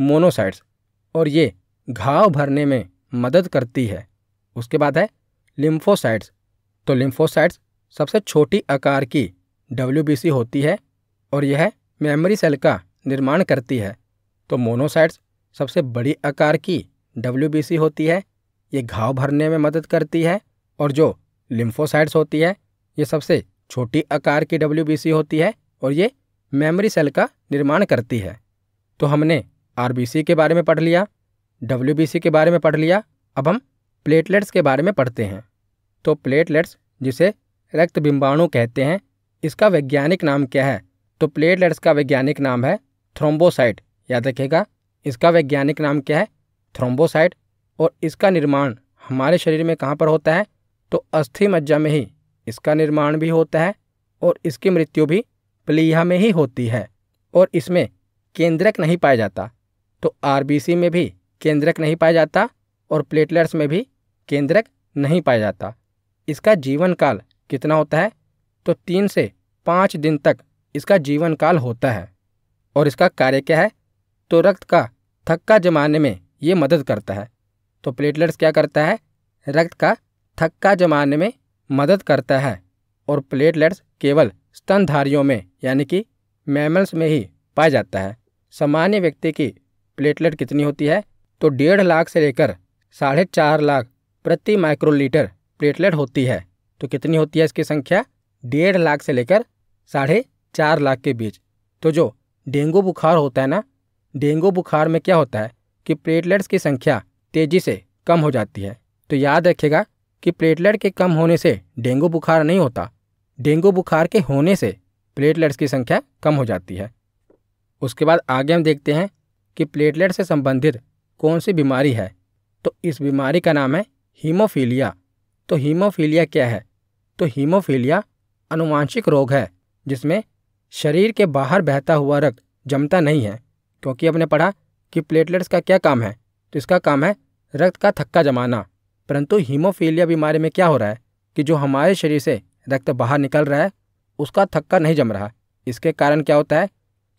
मोनोसाइट्स और ये घाव भरने में मदद करती है उसके बाद है लिम्फोसाइट्स तो लिम्फोसाइट्स सबसे छोटी आकार की डब्ल्यू होती है और यह मेमोरी सेल का निर्माण करती है तो मोनोसाइट्स सबसे बड़ी आकार की डब्ल्यू होती है ये घाव भरने में मदद करती है और जो लिम्फोसाइट्स होती है ये सबसे छोटी आकार की डब्ल्यू होती है और ये मेमोरी सेल का निर्माण करती है तो हमने आर के बारे में पढ़ लिया डब्ल्यू के बारे में पढ़ लिया अब हम प्लेटलेट्स के बारे में पढ़ते हैं तो प्लेटलेट्स जिसे रक्त बिंबाणु कहते हैं इसका वैज्ञानिक नाम क्या है तो प्लेटलेट्स का वैज्ञानिक नाम है थ्रोम्बोसाइट याद रखेगा इसका वैज्ञानिक नाम क्या है थ्रोम्बोसाइट और इसका निर्माण हमारे शरीर में कहाँ पर होता है तो अस्थि मज्जा में ही इसका निर्माण भी होता है और इसकी मृत्यु भी प्लीहा में ही होती है और इसमें केंद्रक नहीं पाया जाता तो आरबीसी में भी केंद्रक नहीं पाया जाता और प्लेटलेट्स में भी केंद्रक नहीं पाया जाता इसका जीवन काल कितना होता है तो तीन से पाँच दिन तक इसका जीवन काल होता है और इसका कार्य क्या है तो रक्त का थक्का जमाने में ये मदद करता है तो प्लेटलेट्स क्या करता है रक्त का थक्का जमाने में मदद करता है और प्लेटलेट्स केवल स्तनधारियों में यानी कि मैमल्स में ही पाया जाता है सामान्य व्यक्ति की प्लेटलेट कितनी होती है तो डेढ़ लाख से लेकर साढ़े चार लाख प्रति माइक्रोलीटर प्लेटलेट होती है तो कितनी होती है इसकी संख्या डेढ़ लाख से लेकर साढ़े चार लाख के बीच तो जो डेंगू बुखार होता है ना डेंगू बुखार में क्या होता है कि प्लेटलेट्स की संख्या तेज़ी से कम हो जाती है तो याद रखेगा कि प्लेटलेट के कम होने से डेंगू बुखार नहीं होता डेंगू बुखार के होने से प्लेटलेट्स की संख्या कम हो जाती है उसके बाद आगे हम देखते हैं कि प्लेटलेट से संबंधित कौन सी बीमारी है तो इस बीमारी का नाम है हीमोफीलिया तो हीमोफीलिया क्या है तो हीमोफीलिया अनुवांशिक रोग है जिसमें शरीर के बाहर बहता हुआ रक्त जमता नहीं है क्योंकि आपने पढ़ा कि प्लेटलेट्स का क्या काम है तो इसका काम है रक्त का थक्का जमाना परंतु हीमोफीलिया बीमारी में क्या हो रहा है कि जो हमारे शरीर से रक्त बाहर निकल रहा है उसका थक्का नहीं जम रहा इसके कारण क्या होता है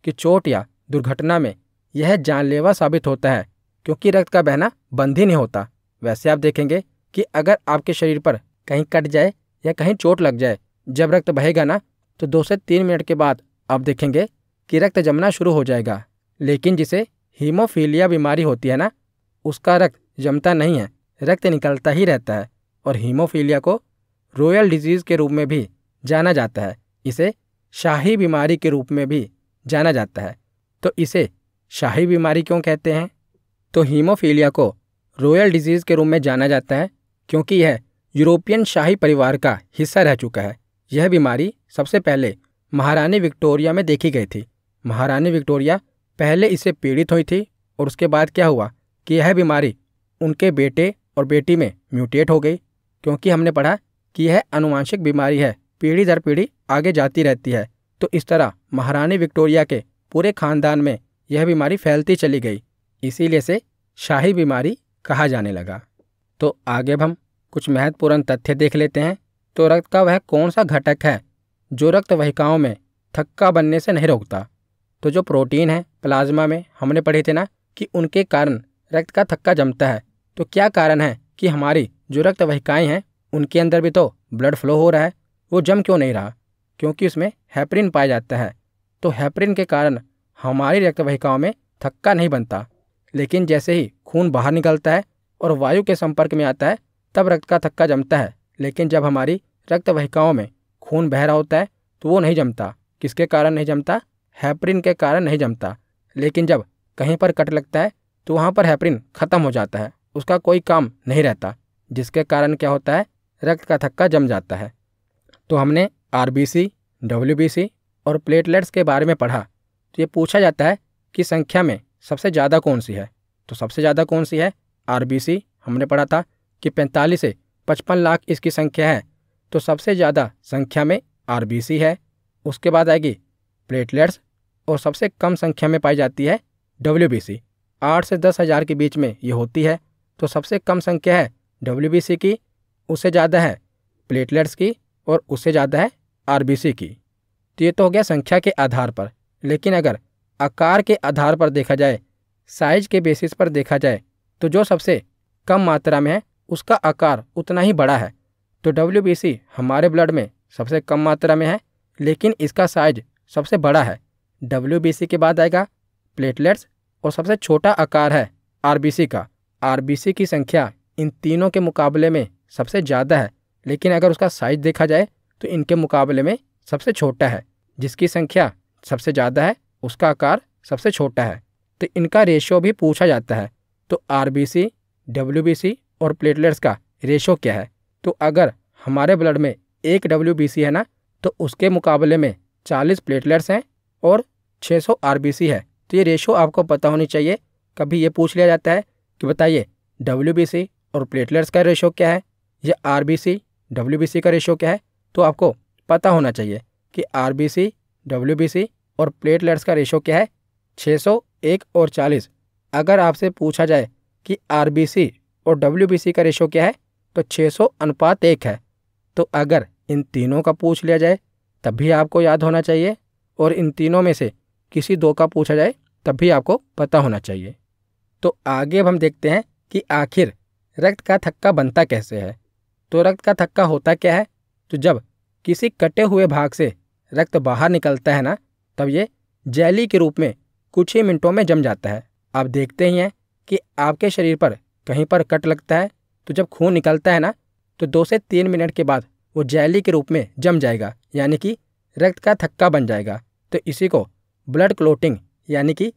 कि चोट या दुर्घटना में यह जानलेवा साबित होता है क्योंकि रक्त का बहना बंद ही नहीं होता वैसे आप देखेंगे कि अगर आपके शरीर पर कहीं कट जाए या कहीं चोट लग जाए जब रक्त बहेगा ना तो दो से तीन मिनट के बाद आप देखेंगे कि रक्त जमना शुरू हो जाएगा लेकिन जिसे हीमोफीलिया बीमारी होती है ना उसका रक्त जमता नहीं है रक्त निकलता ही रहता है और हीमोफीलिया को रोयल डिजीज़ के रूप में भी जाना जाता है इसे शाही बीमारी के रूप में भी जाना जाता है तो इसे शाही बीमारी क्यों कहते हैं तो हीमोफीलिया को रोयल डिजीज़ के रूप में जाना जाता है क्योंकि यह यूरोपियन शाही परिवार का हिस्सा रह चुका है यह बीमारी सबसे पहले महारानी विक्टोरिया में देखी गई थी महारानी विक्टोरिया पहले इसे पीड़ित हुई थी और उसके बाद क्या हुआ कि यह बीमारी उनके बेटे और बेटी में म्यूटेट हो गई क्योंकि हमने पढ़ा कि यह अनुवांशिक बीमारी है पीढ़ी दर पीढ़ी आगे जाती रहती है तो इस तरह महारानी विक्टोरिया के पूरे खानदान में यह बीमारी फैलती चली गई इसीलिए से शाही बीमारी कहा जाने लगा तो आगे अब हम कुछ महत्वपूर्ण तथ्य देख लेते हैं तो रक्त का वह कौन सा घटक है जो रक्त वहिकाओं में थक्का बनने से नहीं रोकता तो जो प्रोटीन है प्लाज्मा में हमने पढ़े थे ना कि उनके कारण रक्त का थक्का जमता है तो क्या कारण है कि हमारी जो रक्त वहिकाएँ हैं उनके अंदर भी तो ब्लड फ्लो हो रहा है वो जम क्यों नहीं रहा क्योंकि उसमें हैपरिन पाया जाता है तो हैपरिन के कारण हमारी रक्त वहिकाओं में थक्का नहीं बनता लेकिन जैसे ही खून बाहर निकलता है और वायु के संपर्क में आता है तब रक्त का थक्का जमता है लेकिन जब हमारी रक्त वहिकाओं में खून बह रहा होता है तो वो नहीं जमता किसके कारण नहीं जमता हैपरिन के कारण नहीं जमता लेकिन जब कहीं पर कट लगता है तो वहाँ पर हैपरिन ख़त्म हो जाता है उसका कोई काम नहीं रहता जिसके कारण क्या होता है रक्त का थक्का जम जाता है तो हमने आर बी और प्लेटलेट्स के बारे में पढ़ा तो ये पूछा जाता है कि संख्या में सबसे ज़्यादा कौन सी है तो सबसे ज़्यादा कौन सी है आर हमने पढ़ा था कि पैंतालीस से पचपन लाख इसकी संख्या है तो सबसे ज़्यादा संख्या में आर है उसके बाद आएगी प्लेटलेट्स और सबसे कम संख्या में पाई जाती है डब्ल्यू बी सी आठ से दस हज़ार के बीच में ये होती है तो सबसे कम संख्या है डब्ल्यू की उससे ज़्यादा है प्लेटलेट्स की और उससे ज़्यादा है आर की तो ये तो हो गया संख्या के आधार पर लेकिन अगर आकार के आधार पर देखा जाए साइज के बेसिस पर देखा जाए तो जो सबसे कम मात्रा में है उसका आकार उतना ही बड़ा है तो डब्ल्यू हमारे ब्लड में सबसे कम मात्रा में है लेकिन इसका साइज सबसे बड़ा है डब्ल्यू के बाद आएगा प्लेटलेट्स और सबसे छोटा आकार है आर का आरबीसी की संख्या इन तीनों के मुकाबले में सबसे ज़्यादा है लेकिन अगर उसका साइज देखा जाए तो इनके मुकाबले में सबसे छोटा है जिसकी संख्या सबसे ज़्यादा है उसका आकार सबसे छोटा है तो इनका रेशियो भी पूछा जाता है तो आर बी और प्लेटलेट्स का रेशो क्या है तो अगर हमारे ब्लड में एक डब्ल्यू है ना तो उसके मुकाबले में 40 प्लेटलेट्स हैं और 600 आरबीसी है तो ये रेशो आपको पता होनी चाहिए कभी ये पूछ लिया जाता है कि बताइए डब्ल्यू और प्लेटलेट्स का रेशो क्या है या आर बी का रेशो क्या है तो आपको पता होना चाहिए कि आर बी और प्लेटलेट्स का रेशो क्या है 601 और 40 अगर आपसे पूछा जाए कि आर और डब्ल्यू का रेशो क्या है तो 600 अनुपात एक है तो अगर इन तीनों का पूछ लिया जाए तब भी आपको याद होना चाहिए और इन तीनों में से किसी दो का पूछा जाए तब भी आपको पता होना चाहिए तो आगे अब हम देखते हैं कि आखिर रक्त का थक्का बनता कैसे है तो रक्त का थक्का होता क्या है तो जब किसी कटे हुए भाग से रक्त बाहर निकलता है ना तब ये जैली के रूप में कुछ ही मिनटों में जम जाता है आप देखते ही हैं कि आपके शरीर पर कहीं पर कट लगता है तो जब खून निकलता है ना तो दो से तीन मिनट के बाद वो जैली के रूप में जम जाएगा यानी कि रक्त का थक्का बन जाएगा तो इसी को ब्लड क्लोटिंग यानी कि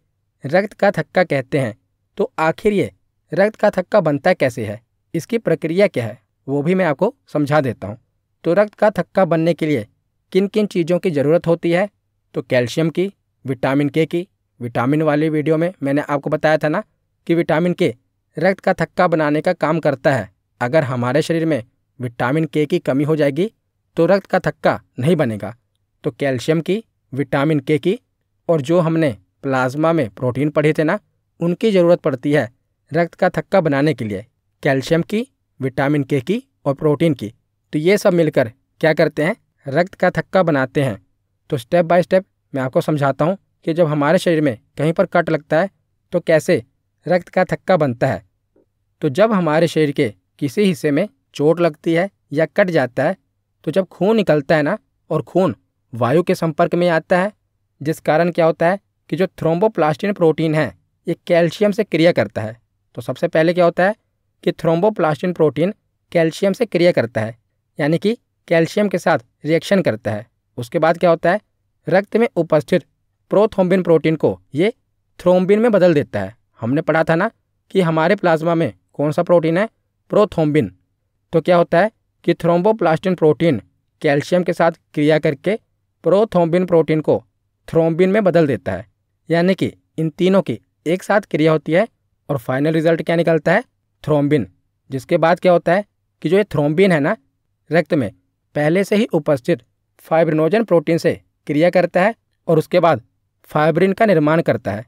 रक्त का थक्का कहते हैं तो आखिर ये रक्त का थक्का बनता कैसे है इसकी प्रक्रिया क्या है वो भी मैं आपको समझा देता हूँ तो रक्त का थक्का बनने के लिए किन किन चीज़ों की ज़रूरत होती है तो कैल्शियम की विटामिन के की विटामिन वाली वीडियो में मैंने आपको बताया था ना कि विटामिन के रक्त का थक्का बनाने का काम करता है अगर हमारे शरीर में विटामिन के की कमी हो जाएगी तो रक्त का थक्का नहीं बनेगा तो कैल्शियम की विटामिन के की और जो हमने प्लाज्मा में प्रोटीन पढ़े थे ना उनकी ज़रूरत पड़ती है रक्त का थक्का बनाने के लिए कैल्शियम की विटामिन के की और प्रोटीन की तो ये सब मिलकर क्या करते हैं रक्त का थक्का बनाते हैं तो स्टेप बाय स्टेप मैं आपको समझाता हूँ कि जब हमारे शरीर में कहीं पर कट लगता है तो कैसे रक्त का थक्का बनता है तो जब हमारे शरीर के किसी हिस्से में चोट लगती है या कट जाता है तो जब खून निकलता है ना और खून वायु के संपर्क में आता है जिस कारण क्या होता है कि जो थ्रोम्बोप्लास्टिन प्रोटीन है ये कैल्शियम से क्रिया करता है तो सबसे पहले क्या होता है कि थ्रोम्बोप्लास्टिन प्रोटीन कैल्शियम से क्रिया करता है यानी कि कैल्शियम के साथ रिएक्शन करता है उसके बाद क्या होता है रक्त में उपस्थित प्रोथोम्बिन प्रोटीन को ये थ्रोम्बिन में बदल देता है हमने पढ़ा था ना कि हमारे प्लाज्मा में कौन सा प्रोटीन है प्रोथोम्बिन तो क्या होता है कि थ्रोम्बोप्लास्टिन प्रोटीन कैल्शियम के साथ क्रिया करके प्रोथोम्बिन प्रोटीन को थ्रोम्बिन में बदल देता है यानी कि इन तीनों की एक साथ क्रिया होती है और फाइनल रिजल्ट क्या निकलता है थ्रोम्बिन जिसके बाद क्या होता है कि जो ये थ्रोम्बिन है ना रक्त में पहले से ही उपस्थित फाइब्रिनोजन प्रोटीन से क्रिया करता है और उसके बाद फाइब्रिन का निर्माण करता है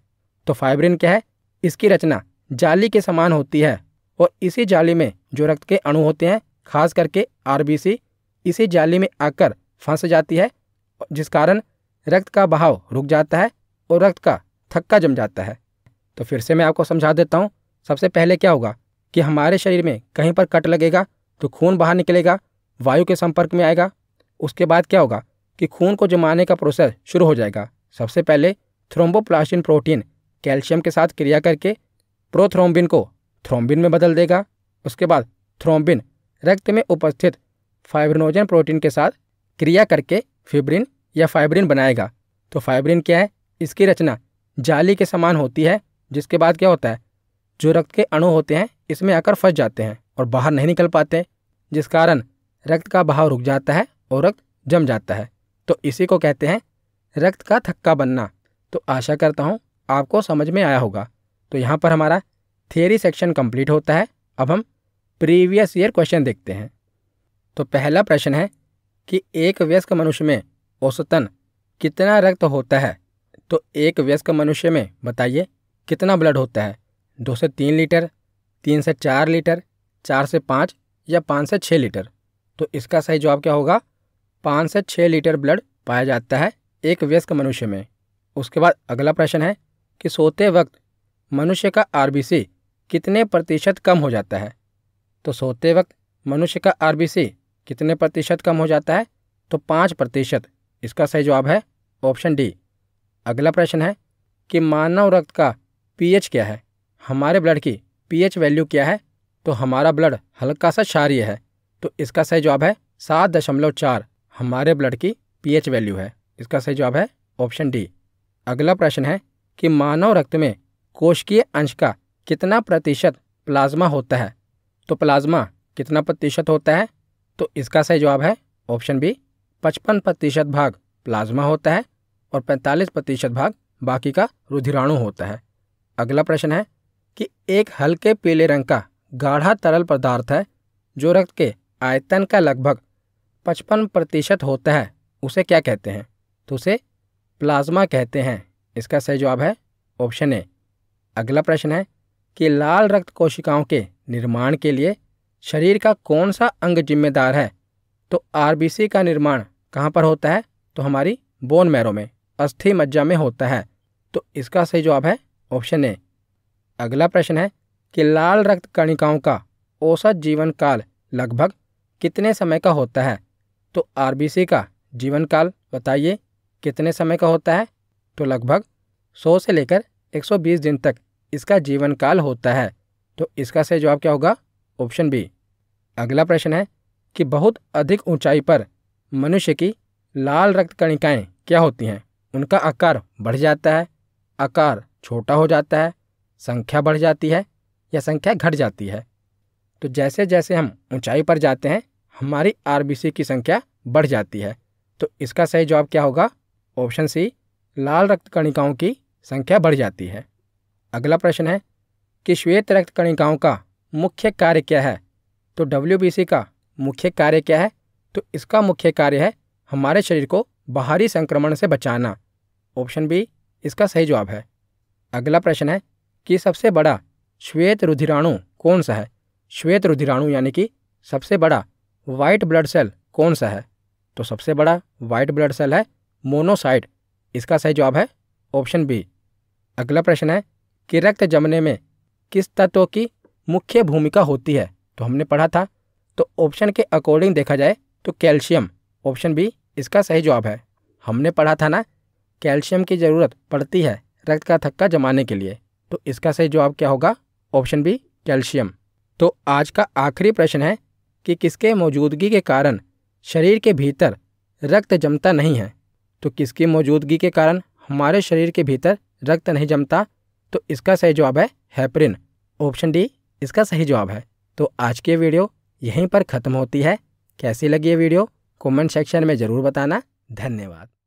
तो फाइब्रिन क्या है इसकी रचना जाली के समान होती है और इसी जाली में जो रक्त के अणु होते हैं खास करके आर इसी जाली में आकर फंस जाती है जिस कारण रक्त का बहाव रुक जाता है और रक्त का थक्का जम जाता है तो फिर से मैं आपको समझा देता हूँ सबसे पहले क्या होगा कि हमारे शरीर में कहीं पर कट लगेगा तो खून बाहर निकलेगा वायु के संपर्क में आएगा उसके बाद क्या होगा कि खून को जमाने का प्रोसेस शुरू हो जाएगा सबसे पहले थ्रोम्बोप्लास्टिन प्रोटीन कैल्शियम के साथ क्रिया करके प्रोथ्रोम्बिन को थ्रोम्बिन में बदल देगा उसके बाद थ्रोम्बिन रक्त में उपस्थित फाइब्रिनोजन प्रोटीन के साथ क्रिया करके फिब्रिन या फाइब्रिन बनाएगा तो फाइब्रिन क्या है इसकी रचना जाली के समान होती है जिसके बाद क्या होता है जो रक्त के अणु होते हैं इसमें आकर फंस जाते हैं और बाहर नहीं निकल पाते जिस कारण रक्त का बहाव रुक जाता है और रक्त जम जाता है तो इसी को कहते हैं रक्त का थक्का बनना तो आशा करता हूँ आपको समझ में आया होगा तो यहाँ पर हमारा थियरी सेक्शन कंप्लीट होता है अब हम प्रीवियस ईयर क्वेश्चन देखते हैं तो पहला प्रश्न है कि एक व्यस्क मनुष्य में औसतन कितना रक्त होता है तो एक व्यस्क मनुष्य में बताइए कितना ब्लड होता है दो से तीन लीटर तीन से चार लीटर चार से पाँच या पाँच से छः लीटर तो इसका सही जवाब क्या होगा पाँच से छः लीटर ब्लड पाया जाता है एक व्यस्क मनुष्य में उसके बाद अगला प्रश्न है कि सोते वक्त मनुष्य का आरबीसी कितने प्रतिशत कम हो जाता है तो सोते वक्त मनुष्य का आरबीसी कितने प्रतिशत कम हो जाता है तो पाँच प्रतिशत इसका सही जवाब है ऑप्शन डी अगला प्रश्न है कि मानव रक्त का पीएच क्या है हमारे ब्लड की पीएच वैल्यू क्या है तो हमारा ब्लड हल्का सा क्षारिय है तो इसका सही जवाब है सात दशमलव चार हमारे ब्लड की पीएच वैल्यू है इसका सही जवाब है ऑप्शन डी अगला प्रश्न है कि मानव रक्त में कोशकीय अंश का कितना प्रतिशत प्लाज्मा होता है तो प्लाज्मा कितना प्रतिशत होता है तो इसका सही जवाब है ऑप्शन बी पचपन प्रतिशत भाग प्लाज्मा होता है और पैंतालीस प्रतिशत भाग बाकी का रुधिराणु होता है अगला प्रश्न है कि एक हल्के पीले रंग का गाढ़ा तरल पदार्थ है जो रक्त के आयतन का लगभग पचपन प्रतिशत होता है उसे क्या कहते हैं तो उसे प्लाज्मा कहते हैं इसका सही जवाब है ऑप्शन ए अगला प्रश्न है कि लाल रक्त कोशिकाओं के निर्माण के लिए शरीर का कौन सा अंग जिम्मेदार है तो आरबीसी का निर्माण कहाँ पर होता है तो हमारी बोन मैरो में अस्थि मज्जा में होता है तो इसका सही जवाब है ऑप्शन ए अगला प्रश्न है कि लाल रक्त कणिकाओं का औसत जीवन काल लगभग कितने समय का होता है तो आरबीसी का जीवन काल बताइए कितने समय का होता है तो लगभग 100 से लेकर 120 दिन तक इसका जीवन काल होता है तो इसका सही जवाब क्या होगा ऑप्शन बी अगला प्रश्न है कि बहुत अधिक ऊंचाई पर मनुष्य की लाल रक्त कणिकाएँ क्या होती हैं उनका आकार बढ़ जाता है आकार छोटा हो जाता है संख्या बढ़ जाती है या संख्या घट जाती है तो जैसे जैसे हम ऊंचाई पर जाते हैं हमारी आर की संख्या बढ़ जाती है तो इसका सही जवाब क्या होगा ऑप्शन सी लाल रक्त कणिकाओं की संख्या बढ़ जाती है अगला प्रश्न है कि श्वेत रक्त कणिकाओं का मुख्य कार्य क्या है तो डब्ल्यू का मुख्य कार्य क्या है तो इसका मुख्य कार्य है हमारे शरीर को बाहरी संक्रमण से बचाना ऑप्शन बी इसका सही जवाब है अगला प्रश्न है कि सबसे बड़ा श्वेत रुधिराणु कौन सा है श्वेत रुधिराणु यानी कि सबसे बड़ा वाइट ब्लड सेल कौन सा है तो सबसे बड़ा वाइट ब्लड सेल है मोनोसाइट इसका सही जवाब है ऑप्शन बी अगला प्रश्न है कि रक्त जमने में किस तत्व की मुख्य भूमिका होती है तो हमने पढ़ा था तो ऑप्शन के अकॉर्डिंग देखा जाए तो कैल्शियम ऑप्शन बी इसका सही जवाब है हमने पढ़ा था ना कैल्शियम की ज़रूरत पड़ती है रक्त का थक्का जमाने के लिए तो इसका सही जवाब क्या होगा ऑप्शन बी कैल्शियम तो आज का आखिरी प्रश्न है कि किसके मौजूदगी के कारण शरीर के भीतर रक्त जमता नहीं है तो किसकी मौजूदगी के कारण हमारे शरीर के भीतर रक्त नहीं जमता तो इसका सही जवाब है हैपरिन ऑप्शन डी इसका सही जवाब है तो आज की वीडियो यहीं पर ख़त्म होती है कैसी लगी ये वीडियो कमेंट सेक्शन में ज़रूर बताना धन्यवाद